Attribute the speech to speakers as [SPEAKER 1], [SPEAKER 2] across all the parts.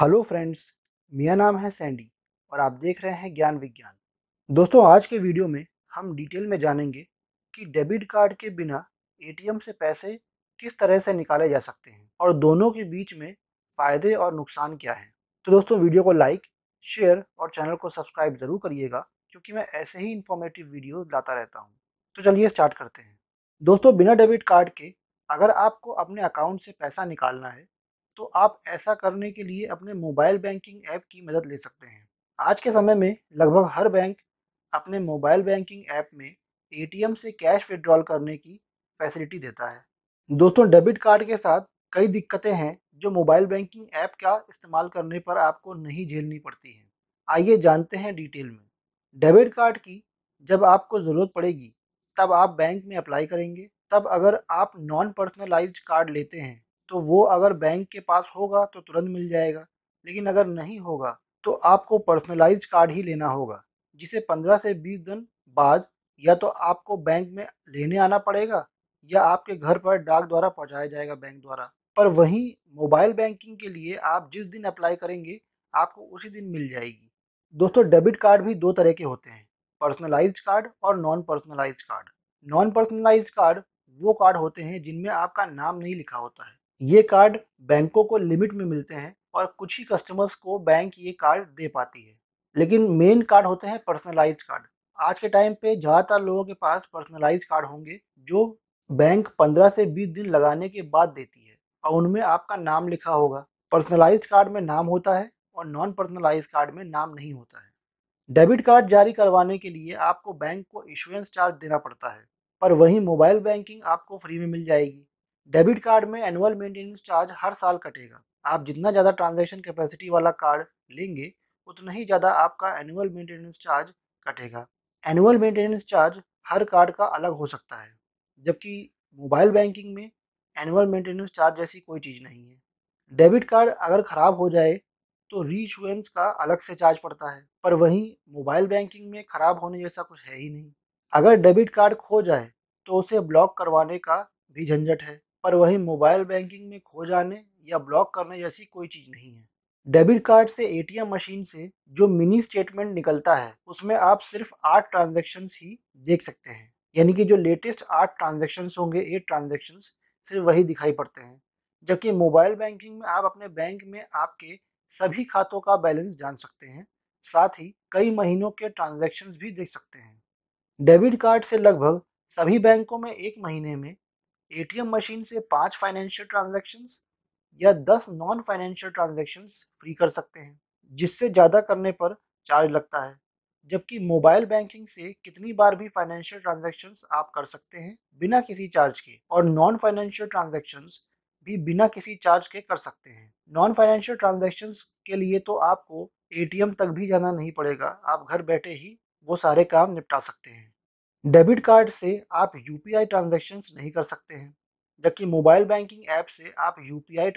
[SPEAKER 1] hello friends मेरा नाम है सैंडी और आप देख रहे हैं ज्ञान विज्ञान दोस्तों आज के वीडियो में हम डिटेल में जानेंगे कि डेबिट कार्ड के बिना एटीएम से पैसे किस तरह से निकाले जा सकते हैं और दोनों के बीच में फ़ायदे और नुकसान क्या हैं तो दोस्तों वीडियो को लाइक शेयर और चैनल को सब्सक्राइब ज़रूर करिएगा क्योंकि मैं ऐसे ही इन्फॉर्मेटिव वीडियो लाता रहता हूँ तो चलिए स्टार्ट करते हैं दोस्तों बिना डेबिट कार्ड के अगर आपको अपने अकाउंट से पैसा निकालना है तो आप ऐसा करने के लिए अपने मोबाइल बैंकिंग ऐप की मदद ले सकते हैं आज के समय में लगभग हर बैंक अपने मोबाइल बैंकिंग ऐप में ए से कैश विड्रॉल करने की फैसिलिटी देता है दोस्तों डेबिट कार्ड के साथ कई दिक्कतें हैं जो मोबाइल बैंकिंग ऐप का इस्तेमाल करने पर आपको नहीं झेलनी पड़ती हैं आइए जानते हैं डिटेल में डेबिट कार्ड की जब आपको ज़रूरत पड़ेगी तब आप बैंक में अप्लाई करेंगे तब अगर आप नॉन पर्सनलाइज कार्ड लेते हैं तो वो अगर बैंक के पास होगा तो तुरंत मिल जाएगा लेकिन अगर नहीं होगा तो आपको पर्सनलाइज कार्ड ही लेना होगा जिसे 15 से 20 दिन बाद या तो आपको बैंक में लेने आना पड़ेगा या आपके घर पर डाक द्वारा पहुंचाया जाएगा बैंक द्वारा पर वहीं मोबाइल बैंकिंग के लिए आप जिस दिन अप्लाई करेंगे आपको उसी दिन मिल जाएगी दोस्तों डेबिट कार्ड भी दो तरह के होते हैं पर्सनलाइज कार्ड और non personalise card non personalise card वो कार्ड होते हैं जिनमें आपका नाम नहीं लिखा होता है ये कार्ड बैंकों को लिमिट में मिलते हैं और कुछ ही कस्टमर्स को बैंक ये कार्ड दे पाती है लेकिन मेन कार्ड होते हैं पर्सनलाइज कार्ड आज के टाइम पे ज़्यादातर लोगों के पास पर्सनलाइज कार्ड होंगे जो बैंक 15 से 20 दिन लगाने के बाद देती है और उनमें आपका नाम लिखा होगा पर्सनलाइज कार्ड में नाम होता है और नॉन पर्सनलाइज कार्ड में नाम नहीं होता है डेबिट कार्ड जारी करवाने के लिए आपको बैंक को इश्योरेंस चार्ज देना पड़ता है पर वहीं मोबाइल बैंकिंग आपको फ्री में मिल जाएगी डेबिट कार्ड में एनुअल मेंटेनेंस चार्ज हर साल कटेगा आप जितना ज़्यादा ट्रांजेक्शन कैपेसिटी वाला कार्ड लेंगे उतना ही ज़्यादा आपका एनुअल मेंटेनेंस चार्ज कटेगा एनुअल मेंटेनेंस चार्ज हर कार्ड का अलग हो सकता है जबकि मोबाइल बैंकिंग में एनुअल मेंटेनेंस चार्ज जैसी कोई चीज़ नहीं है डेबिट कार्ड अगर ख़राब हो जाए तो रीशुएंस का अलग से चार्ज पड़ता है पर वहीं मोबाइल बैंकिंग में ख़राब होने जैसा कुछ है ही नहीं अगर डेबिट कार्ड खो जाए तो उसे ब्लॉक करवाने का भी झंझट है पर वही मोबाइल बैंकिंग में खो जाने या ब्लॉक करने जैसी कोई चीज़ नहीं है डेबिट कार्ड से एटीएम मशीन से जो मिनी स्टेटमेंट निकलता है उसमें आप सिर्फ आठ ट्रांजेक्शन ही देख सकते हैं यानी कि जो लेटेस्ट आठ ट्रांजेक्शन होंगे एट ट्रांजेक्शन सिर्फ वही दिखाई पड़ते हैं जबकि मोबाइल बैंकिंग में आप अपने बैंक में आपके सभी खातों का बैलेंस जान सकते हैं साथ ही कई महीनों के ट्रांजेक्शन्स भी देख सकते हैं डेबिट कार्ड से लगभग सभी बैंकों में एक महीने में एटीएम मशीन से पाँच फाइनेंशियल ट्रांजेक्शन या दस नॉन फाइनेंशियल ट्रांजेक्शन फ्री कर सकते हैं जिससे ज़्यादा करने पर चार्ज लगता है जबकि मोबाइल बैंकिंग से कितनी बार भी फाइनेंशियल ट्रांजेक्शन आप कर सकते हैं बिना किसी चार्ज के और नॉन फाइनेंशियल ट्रांजेक्शन भी बिना किसी चार्ज के कर सकते हैं नॉन फाइनेंशियल ट्रांजेक्शन के लिए तो आपको एटीएम तक भी जाना नहीं पड़ेगा आप घर बैठे ही वो सारे काम निपटा सकते हैं डेबिट कार्ड से आप यू पी नहीं कर सकते हैं जबकि मोबाइल बैंकिंग ऐप से आप यू पी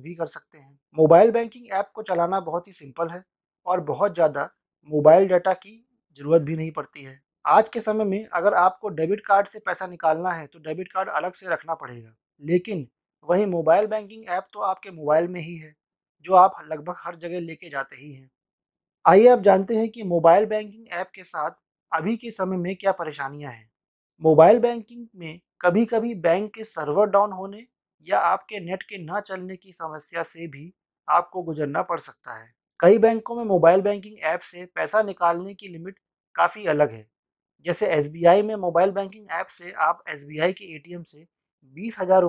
[SPEAKER 1] भी कर सकते हैं मोबाइल बैंकिंग ऐप को चलाना बहुत ही सिंपल है और बहुत ज़्यादा मोबाइल डाटा की ज़रूरत भी नहीं पड़ती है आज के समय में अगर आपको डेबिट कार्ड से पैसा निकालना है तो डेबिट कार्ड अलग से रखना पड़ेगा लेकिन वही मोबाइल बैंकिंग ऐप तो आपके मोबाइल में ही है जो आप लगभग हर जगह लेके जाते ही हैं आइए आप जानते हैं कि मोबाइल बैंकिंग ऐप के साथ अभी के समय में क्या परेशानियां हैं मोबाइल बैंकिंग में कभी कभी बैंक के सर्वर डाउन होने या आपके नेट के न चलने की समस्या से भी आपको गुजरना पड़ सकता है कई बैंकों में मोबाइल बैंकिंग ऐप से पैसा निकालने की लिमिट काफ़ी अलग है जैसे एस में मोबाइल बैंकिंग ऐप से आप एस के ए से बीस हज़ार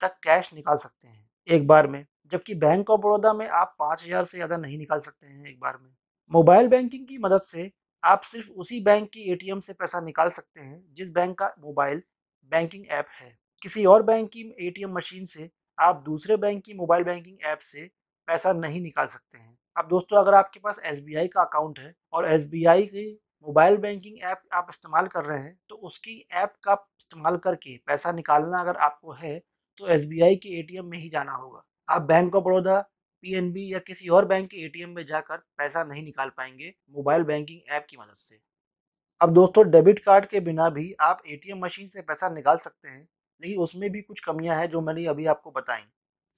[SPEAKER 1] तक कैश निकाल सकते हैं एक बार में जबकि बैंक ऑफ बड़ौदा में आप पाँच हज़ार से ज़्यादा नहीं निकाल सकते हैं एक बार में मोबाइल बैंकिंग की मदद से आप सिर्फ उसी बैंक की एटीएम से पैसा निकाल सकते हैं जिस बैंक का मोबाइल बैंकिंग ऐप है किसी और बैंक की एटीएम मशीन से आप दूसरे बैंक की मोबाइल बैंकिंग ऐप से पैसा नहीं निकाल सकते हैं अब दोस्तों अगर आपके पास एस का अकाउंट है और एस की मोबाइल बैंकिंग ऐप आप इस्तेमाल कर रहे हैं तो उसकी ऐप का इस्तेमाल करके पैसा निकालना अगर आपको है तो एस के ए में ही जाना होगा आप बैंक ऑफ बड़ौदा पीएनबी या किसी और बैंक के एटीएम में जाकर पैसा नहीं निकाल पाएंगे मोबाइल बैंकिंग ऐप की मदद से अब दोस्तों डेबिट कार्ड के बिना भी आप एटीएम मशीन से पैसा निकाल सकते हैं लेकिन उसमें भी कुछ कमियां हैं जो मैंने अभी आपको बताई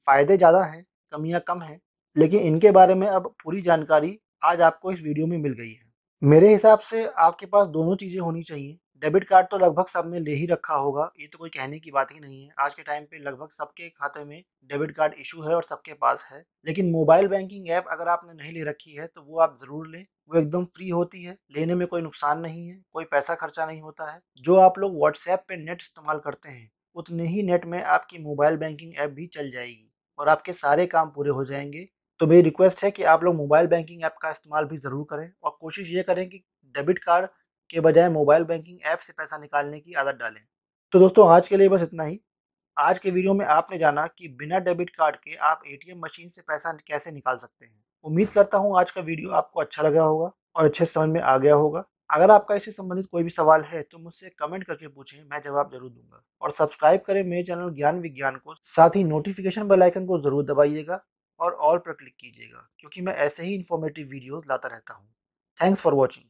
[SPEAKER 1] फ़ायदे ज़्यादा हैं कमियां कम हैं लेकिन इनके बारे में अब पूरी जानकारी आज आपको इस वीडियो में मिल गई है मेरे हिसाब से आपके पास दोनों चीज़ें होनी चाहिए डेबिट कार्ड तो लगभग सब ने ले ही रखा होगा ये तो कोई कहने की बात ही नहीं है आज के टाइम पे लगभग सबके खाते में डेबिट कार्ड इशू है और सबके पास है लेकिन मोबाइल बैंकिंग ऐप अगर आपने नहीं ले रखी है तो वो आप ज़रूर लें वो एकदम फ्री होती है लेने में कोई नुकसान नहीं है कोई पैसा खर्चा नहीं होता है जो आप लोग व्हाट्सएप पे नेट इस्तेमाल करते हैं उतने ही नेट में आपकी मोबाइल बैंकिंग ऐप भी चल जाएगी और आपके सारे काम पूरे हो जाएंगे तो मेरी रिक्वेस्ट है कि आप लोग मोबाइल बैंकिंग ऐप का इस्तेमाल भी ज़रूर करें और कोशिश ये करें कि डेबिट कार्ड के बजाय मोबाइल बैंकिंग ऐप से पैसा निकालने की आदत डालें तो दोस्तों आज के लिए बस इतना ही आज के वीडियो में आपने जाना कि बिना डेबिट कार्ड के आप एटीएम मशीन से पैसा कैसे निकाल सकते हैं उम्मीद करता हूँ आज का वीडियो आपको अच्छा लगा होगा और अच्छे समझ में आ गया होगा अगर आपका इससे संबंधित कोई भी सवाल है तो मुझसे कमेंट करके पूछें मैं जवाब जरूर दूंगा और सब्सक्राइब करें मेरे चैनल ज्ञान विज्ञान को साथ ही नोटिफिकेशन बेल आइकन को जरूर दबाइएगा और ऑल पर क्लिक कीजिएगा क्योंकि मैं ऐसे ही इन्फॉर्मेटिव वीडियोस लाता रहता हूँ थैंक्स फॉर वॉचिंग